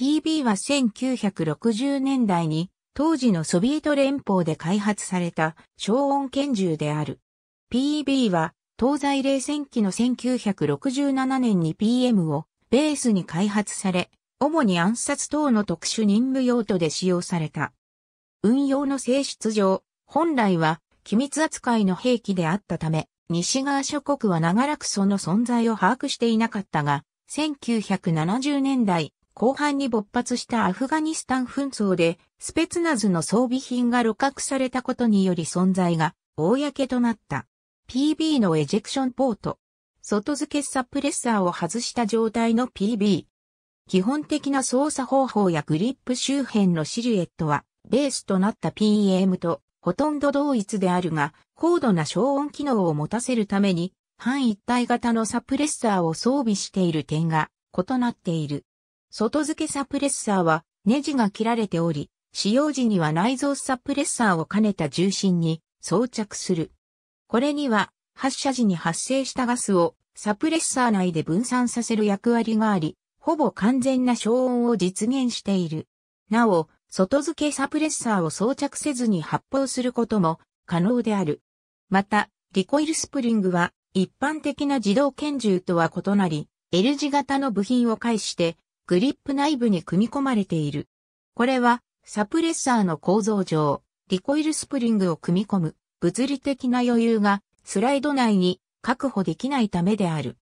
PB は1960年代に当時のソビエト連邦で開発された小音拳銃である。PB は東西冷戦期の1967年に PM をベースに開発され、主に暗殺等の特殊任務用途で使用された。運用の性質上、本来は機密扱いの兵器であったため、西側諸国は長らくその存在を把握していなかったが、1970年代、後半に勃発したアフガニスタン紛争で、スペツナズの装備品が露獲されたことにより存在が、公となった。PB のエジェクションポート。外付けサプレッサーを外した状態の PB。基本的な操作方法やグリップ周辺のシルエットは、ベースとなった PM とほとんど同一であるが、高度な消音機能を持たせるために、半一体型のサプレッサーを装備している点が異なっている。外付けサプレッサーはネジが切られており、使用時には内蔵サプレッサーを兼ねた重心に装着する。これには発射時に発生したガスをサプレッサー内で分散させる役割があり、ほぼ完全な消音を実現している。なお、外付けサプレッサーを装着せずに発砲することも可能である。また、リコイルスプリングは一般的な自動拳銃とは異なり、L 字型の部品を介してグリップ内部に組み込まれている。これは、サプレッサーの構造上、リコイルスプリングを組み込む物理的な余裕がスライド内に確保できないためである。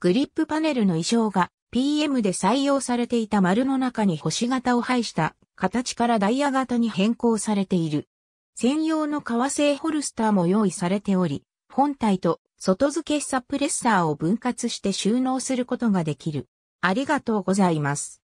グリップパネルの意匠が PM で採用されていた丸の中に星型を配した形からダイヤ型に変更されている。専用の革製ホルスターも用意されており、本体と外付けサプレッサーを分割して収納することができる。ありがとうございます。